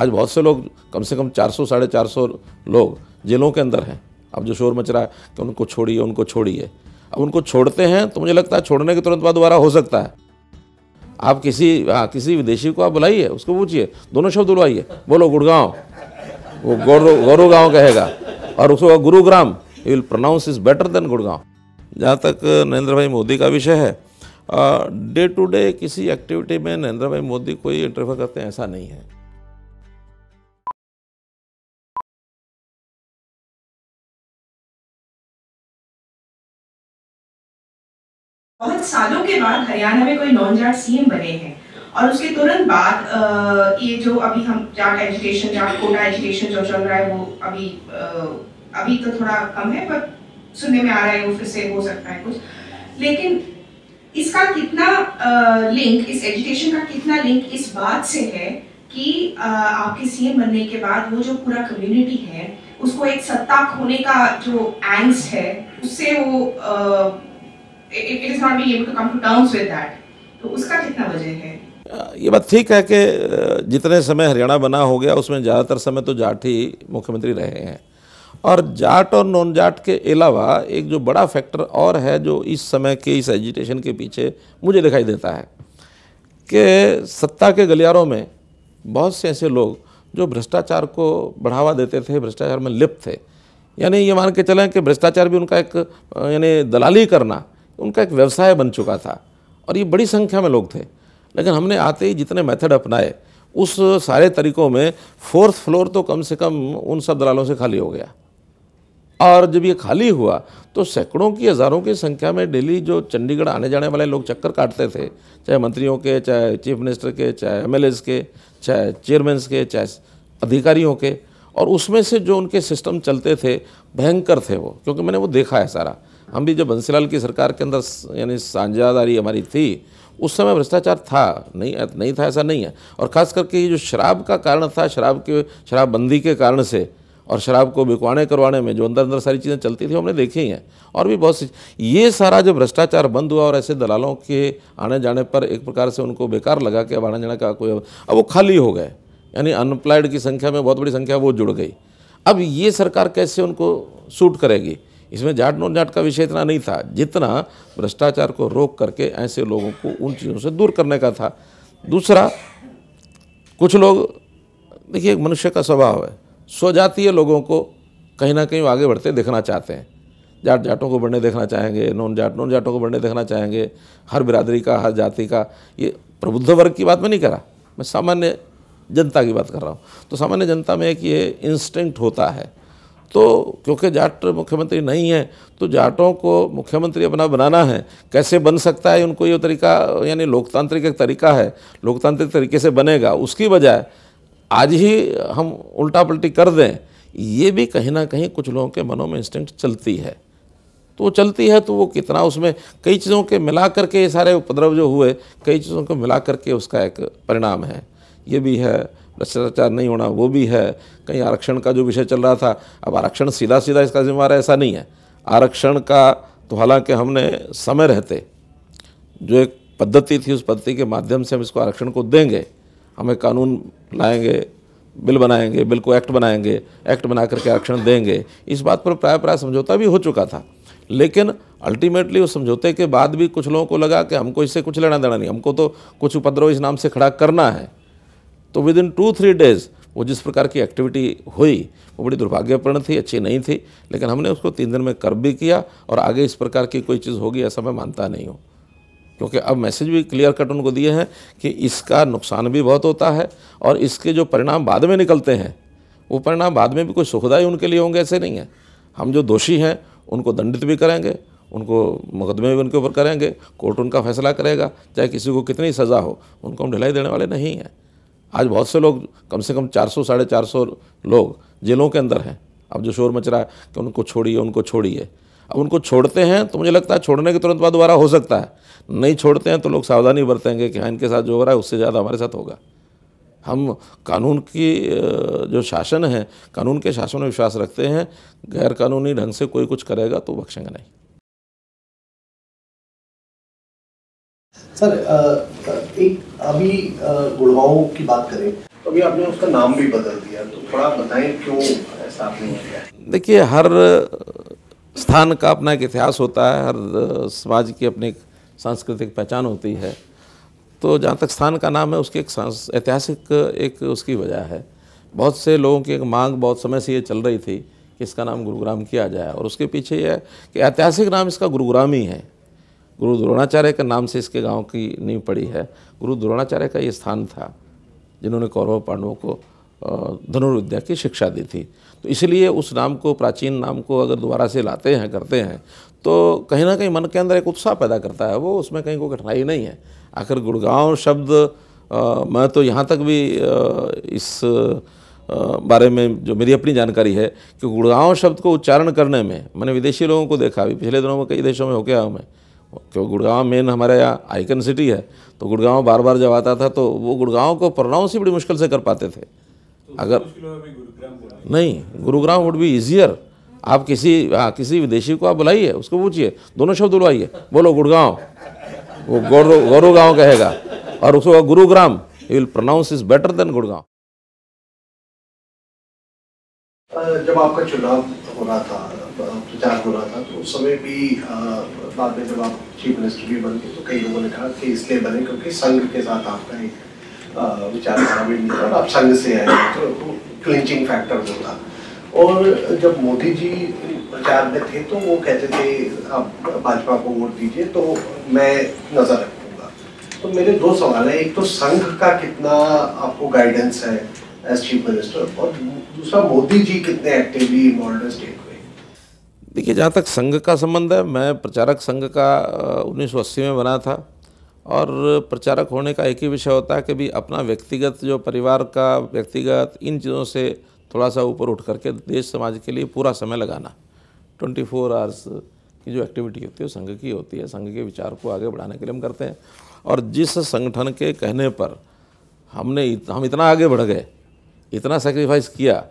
आज बहुत से लोग कम से कम चार सौ साढ़े चार सौ लोग जेलों के अंदर हैं अब जो शोर मच रहा है कि उनको छोड़िए उनको छोड़िए अब उनको छोड़ते हैं तो मुझे लगता है छोड़ने के तुरंत बाद दोबारा हो सकता है आप किसी हाँ किसी विदेशी को आप बुलाइए उसको पूछिए दोनों शब्द बुलवाइए बोलो गुड़गांव वो गौरव गौरव गाँव कहेगा और उसको Gurugram you will pronounce is better than Gurgaon जहाँ तक नरेंद्र भाई मोदी का विषय है डे टू डे किसी एक्टिविटी में नरेंद्र भाई मोदी कोई इंटरफेयर करते हैं ऐसा नहीं है बहुत सालों के बाद हरियाणा में कोई नॉन जाट सीएम बने हैं और उसके तुरंत बाद ये जो अभी हम Jat education Jat quota education जो चल रहा है वो अभी अभी तो थोड़ा कम है पर सुनने में आ रहा है वो फिर से हो सकता है कुछ लेकिन इसका कितना लिंक इस एजुकेशन का कितना लिंक इस बात से है कि आपके सीएम बनने के बाद वो जो पूरा कम्युनिटी है उसको एक सत्ता खोने का जो एंग्स है उससे वो तो ये बात ठीक है कि जितने समय हरियाणा बना हो गया उसमें ज़्यादातर समय तो जाट ही मुख्यमंत्री रहे हैं और जाट और नॉन जाट के अलावा एक जो बड़ा फैक्टर और है जो इस समय के इस एजिटेशन के पीछे मुझे दिखाई देता है कि सत्ता के गलियारों में बहुत से ऐसे लोग जो भ्रष्टाचार को बढ़ावा देते थे भ्रष्टाचार में लिप्त थे यानी ये मान के चलें कि भ्रष्टाचार भी उनका एक यानी दलाली करना उनका एक व्यवसाय बन चुका था और ये बड़ी संख्या में लोग थे लेकिन हमने आते ही जितने मेथड अपनाए उस सारे तरीकों में फोर्थ फ्लोर तो कम से कम उन सब दलालों से खाली हो गया और जब ये खाली हुआ तो सैकड़ों की हज़ारों की संख्या में डेली जो चंडीगढ़ आने जाने वाले लोग चक्कर काटते थे चाहे मंत्रियों के चाहे चीफ मिनिस्टर के चाहे एम के चाहे चेयरमैन के चाहे अधिकारियों के और उसमें से जो उनके सिस्टम चलते थे भयंकर थे वो क्योंकि मैंने वो देखा है सारा हम भी जब बंसीलाल की सरकार के अंदर यानी साझेदारी हमारी थी उस समय भ्रष्टाचार था नहीं नहीं था ऐसा नहीं है और ख़ास करके ये जो शराब का कारण था शराब के शराबबंदी के कारण से और शराब को बिकवाने करवाने में जो अंदर अंदर सारी चीज़ें चलती थी हमने देखी हैं और भी बहुत सी ये सारा जो भ्रष्टाचार बंद हुआ और ऐसे दलालों के आने जाने पर एक प्रकार से उनको बेकार लगा कि अब आने जाने का कोई अब वो खाली हो गए यानी अनएम्प्लॉयड की संख्या में बहुत बड़ी संख्या वो जुड़ गई अब ये सरकार कैसे उनको सूट करेगी इसमें जाट नोट जाट का विषय इतना नहीं था जितना भ्रष्टाचार को रोक करके ऐसे लोगों को उन चीज़ों से दूर करने का था दूसरा कुछ लोग देखिए मनुष्य का स्वभाव है स्वजातीय लोगों को कहीं ना कहीं आगे बढ़ते देखना चाहते हैं जाट जाटों को बढ़ने देखना चाहेंगे नॉन जाट नॉन जाटों को बढ़ने देखना चाहेंगे हर बिरादरी का हर जाति का ये प्रबुद्ध वर्ग की बात मैं नहीं कर रहा मैं सामान्य जनता की बात कर रहा हूँ तो सामान्य जनता में एक ये इंस्टिंक्ट होता है तो क्योंकि जाट मुख्यमंत्री नहीं है तो जाटों को मुख्यमंत्री अपना बनाना है कैसे बन सकता है उनको ये तरीका यानी लोकतांत्रिक एक तरीका है लोकतांत्रिक तरीके से बनेगा उसकी बजाय आज ही हम उल्टा पल्टी कर दें ये भी कहीं ना कहीं कुछ लोगों के मनों में इंस्टिंक्ट चलती है तो वो चलती है तो वो कितना उसमें कई चीज़ों के मिला करके ये सारे उपद्रव जो हुए कई चीज़ों को मिला करके उसका एक परिणाम है ये भी है भ्रष्टाचार नहीं होना वो भी है कहीं आरक्षण का जो विषय चल रहा था अब आरक्षण सीधा सीधा इसका जिम्मेवार ऐसा नहीं है आरक्षण का तो हालांकि हमने समय रहते जो एक पद्धति थी उस पद्धति के माध्यम से हम इसको आरक्षण को देंगे हमें कानून लाएंगे बिल बनाएंगे बिल को एक्ट बनाएंगे एक्ट बना करके आरक्षण देंगे इस बात पर प्राय प्राय समझौता भी हो चुका था लेकिन अल्टीमेटली उस समझौते के बाद भी कुछ लोगों को लगा कि हमको इससे कुछ लेना देना नहीं हमको तो कुछ उपद्रव इस नाम से खड़ा करना है तो within two three days वो जिस प्रकार की एक्टिविटी हुई वो बड़ी दुर्भाग्यपूर्ण थी अच्छी नहीं थी लेकिन हमने उसको तीन दिन में कर भी किया और आगे इस प्रकार की कोई चीज़ होगी ऐसा मैं मानता नहीं हूँ क्योंकि अब मैसेज भी क्लियर कट उनको दिए हैं कि इसका नुकसान भी बहुत होता है और इसके जो परिणाम बाद में निकलते हैं वो परिणाम बाद में भी कोई सुखदाई उनके लिए होंगे ऐसे नहीं है हम जो दोषी हैं उनको दंडित भी करेंगे उनको मुकदमे भी उनके ऊपर करेंगे कोर्ट उनका फैसला करेगा चाहे किसी को कितनी सज़ा हो उनको हम ढिलाई देने वाले नहीं हैं आज बहुत से लोग कम से कम चार सौ साढ़े चार सौ लोग जेलों के अंदर हैं अब जो शोर मच रहा है कि उनको छोड़िए उनको छोड़िए अब उनको छोड़ते हैं तो मुझे लगता है छोड़ने के तुरंत बाद दोबारा हो सकता है नहीं छोड़ते हैं तो लोग सावधानी बरतेंगे कि हाँ इनके साथ जो हो रहा है उससे ज़्यादा हमारे साथ होगा हम कानून की जो शासन है कानून के शासन में विश्वास रखते हैं गैर कानूनी ढंग से कोई कुछ करेगा तो बख्शेंगे नहीं सर एक अभी गुड़गांव की बात करें तो अभी आपने उसका नाम भी बदल दिया तो थोड़ा बताएं क्यों ऐसा आपने किया देखिए हर स्थान का अपना एक इतिहास होता है हर समाज की अपनी सांस्कृतिक पहचान होती है तो जहाँ तक स्थान का नाम है उसकी एक ऐतिहासिक एक उसकी वजह है बहुत से लोगों की एक मांग बहुत समय से ये चल रही थी कि इसका नाम गुरुग्राम किया जाए और उसके पीछे यह है कि ऐतिहासिक नाम इसका गुरुग्राम ही है गुरु द्रोणाचार्य के नाम से इसके गांव की नींव पड़ी है गुरु द्रोणाचार्य का ये स्थान था जिन्होंने कौरव पांडवों को धनुर्विद्या की शिक्षा दी थी तो इसलिए उस नाम को प्राचीन नाम को अगर दोबारा से लाते हैं करते हैं तो कहीं ना कहीं मन के अंदर एक उत्साह पैदा करता है वो उसमें कहीं कोई कठिनाई नहीं है आखिर गुड़गांव शब्द आ, मैं तो यहाँ तक भी आ, इस आ, बारे में जो मेरी अपनी जानकारी है कि गुड़गांव शब्द को उच्चारण करने में मैंने विदेशी लोगों को देखा अभी पिछले दिनों में कई देशों में होके आया हूँ मैं क्यों तो गुड़गांव मेन हमारा यहाँ आइकन सिटी है तो गुड़गांव बार बार जब आता था तो वो गुड़गांव को प्रोनाउंस ही बड़ी मुश्किल से कर पाते थे तो अगर नहीं गुरुग्राम वुड बी इजियर आप किसी आ, हाँ, किसी विदेशी को आप बुलाइए उसको पूछिए दोनों शब्द बुलवाइए बोलो गुड़गांव वो गौरव गौरव गाँव कहेगा और उसको Gurugram you will pronounce is better than Gurgaon जब आपका चुनाव हो रहा था विचार हो रहा था तो उस समय भी बाद में जब आप चीफ मिनिस्टर भी बन गए तो कई लोगों ने कहा कि इसलिए बने क्योंकि संघ के साथ आपका एक विचारधारा भी मिलता और आप संघ से आए तो क्लिंचिंग फैक्टर वो था और जब मोदी जी प्रचार में थे तो वो कहते थे आप भाजपा को वोट दीजिए तो मैं नज़र रखूंगा तो मेरे दो सवाल हैं एक तो संघ का कितना आपको गाइडेंस है एज चीफ मिनिस्टर और दूसरा मोदी जी कितने एक्टिवली इन्वॉल्व स्टेट में देखिए जहाँ तक संघ का संबंध है मैं प्रचारक संघ का 1980 में बना था और प्रचारक होने का एक ही विषय होता है कि भी अपना व्यक्तिगत जो परिवार का व्यक्तिगत इन चीज़ों से थोड़ा सा ऊपर उठ करके देश समाज के लिए पूरा समय लगाना 24 फोर आवर्स की जो एक्टिविटी होती है संघ की होती है संघ के विचार को आगे बढ़ाने के लिए हम करते हैं और जिस संगठन के कहने पर हमने इत, हम इतना आगे बढ़ गए इतना सेक्रीफाइस किया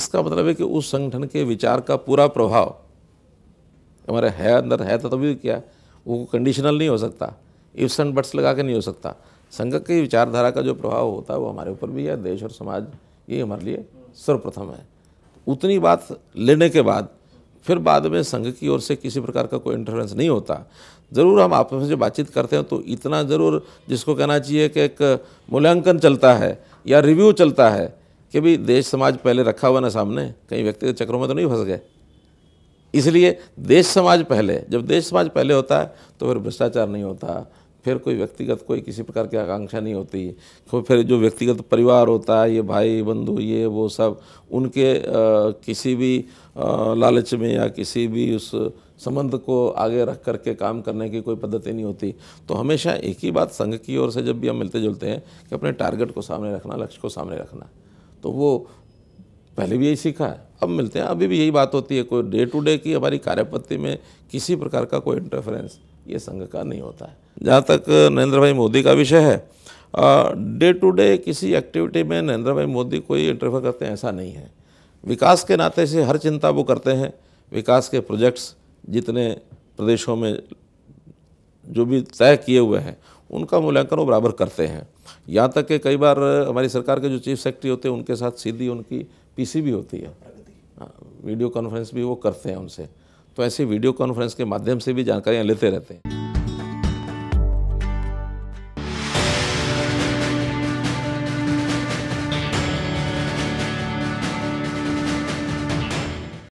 इसका मतलब है कि उस संगठन के विचार का पूरा प्रभाव हमारे है अंदर है तो तभी क्या वो कंडीशनल नहीं हो सकता इफ्स एंड बट्स लगा के नहीं हो सकता संघ की विचारधारा का जो प्रभाव होता है वो हमारे ऊपर भी है देश और समाज ये हमारे लिए सर्वप्रथम है उतनी बात लेने के बाद फिर बाद में संघ की ओर से किसी प्रकार का कोई इंटरफेरेंस नहीं होता ज़रूर हम आपस में जो बातचीत करते हैं तो इतना ज़रूर जिसको कहना चाहिए कि एक मूल्यांकन चलता है या रिव्यू चलता है कि भाई देश समाज पहले रखा हुआ ना सामने कहीं व्यक्ति के चक्रों में तो नहीं फंस गए इसलिए देश समाज पहले जब देश समाज पहले होता है तो फिर भ्रष्टाचार नहीं होता फिर कोई व्यक्तिगत कोई किसी प्रकार की आकांक्षा नहीं होती तो फिर जो व्यक्तिगत परिवार होता है ये भाई बंधु ये वो सब उनके आ, किसी भी आ, लालच में या किसी भी उस संबंध को आगे रख कर के काम करने की कोई पद्धति नहीं होती तो हमेशा एक ही बात संघ की ओर से जब भी हम मिलते जुलते हैं कि अपने टारगेट को सामने रखना लक्ष्य को सामने रखना तो वो पहले भी यही सीखा है अब मिलते हैं अभी भी यही बात होती है कोई डे टू डे की हमारी कार्यपत्ति में किसी प्रकार का कोई इंटरफेरेंस ये संघ का नहीं होता है जहाँ तक नरेंद्र भाई मोदी का विषय है डे टू डे किसी एक्टिविटी में नरेंद्र भाई मोदी कोई इंटरफेयर करते हैं ऐसा नहीं है विकास के नाते से हर चिंता वो करते हैं विकास के प्रोजेक्ट्स जितने प्रदेशों में जो भी तय किए हुए हैं उनका मूल्यांकन वो बराबर करते हैं यहाँ तक कि कई बार हमारी सरकार के जो चीफ सेक्रेटरी होते हैं उनके साथ सीधी उनकी पीसी भी होती है हाँ, वीडियो कॉन्फ्रेंस भी वो करते हैं उनसे तो ऐसे वीडियो कॉन्फ्रेंस के माध्यम से भी जानकारियाँ लेते रहते हैं